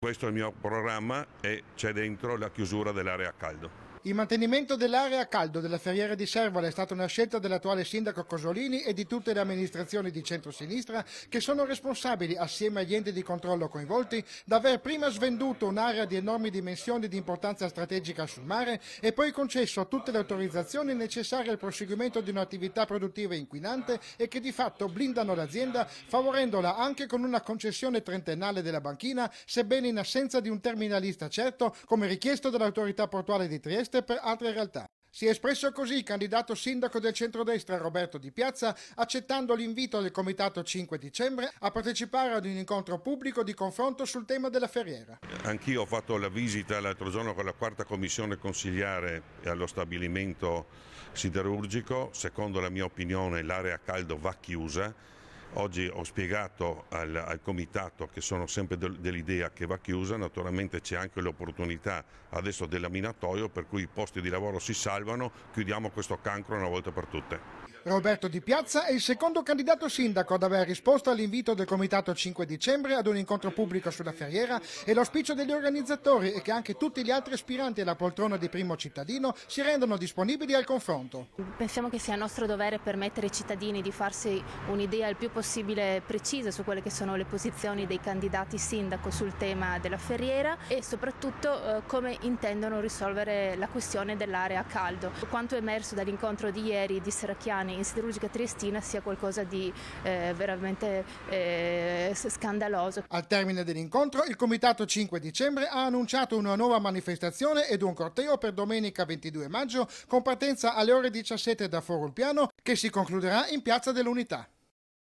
Questo è il mio programma e c'è dentro la chiusura dell'area caldo. Il mantenimento dell'area a caldo della Ferriera di Servola è stata una scelta dell'attuale sindaco Cosolini e di tutte le amministrazioni di centrosinistra che sono responsabili, assieme agli enti di controllo coinvolti, d'aver prima svenduto un'area di enormi dimensioni e di importanza strategica sul mare e poi concesso tutte le autorizzazioni necessarie al proseguimento di un'attività produttiva inquinante e che di fatto blindano l'azienda favorendola anche con una concessione trentennale della banchina, sebbene in assenza di un terminalista certo, come richiesto dall'autorità portuale di Trieste richieste per altre realtà. Si è espresso così il candidato sindaco del centrodestra Roberto Di Piazza accettando l'invito del Comitato 5 dicembre a partecipare ad un incontro pubblico di confronto sul tema della ferriera. Anch'io ho fatto la visita l'altro giorno con la quarta commissione consigliare allo stabilimento siderurgico. Secondo la mia opinione l'area a caldo va chiusa Oggi ho spiegato al, al, Comitato che sono sempre del, dell'idea che va chiusa, naturalmente c'è anche l'opportunità adesso del laminatoio per cui i posti di lavoro si salvano, chiudiamo questo cancro una volta per tutte. Roberto Di Piazza è il secondo candidato sindaco ad aver risposto all'invito del Comitato 5 dicembre ad un incontro pubblico sulla Ferriera e l'auspicio degli organizzatori è che anche tutti gli altri aspiranti alla poltrona di primo cittadino si rendano disponibili al confronto. Pensiamo che sia nostro dovere permettere ai cittadini di farsi un'idea il più possibile possibile precise su quelle che sono le posizioni dei candidati sindaco sul tema della ferriera e soprattutto eh, come intendono risolvere la questione dell'area a caldo. Quanto è emerso dall'incontro di ieri di Seracchiani in siderurgica triestina sia qualcosa di eh, veramente eh, scandaloso. Al termine dell'incontro il Comitato 5 dicembre ha annunciato una nuova manifestazione ed un corteo per domenica 22 maggio con partenza alle ore 17 da Forulpiano che si concluderà in Piazza dell'Unità.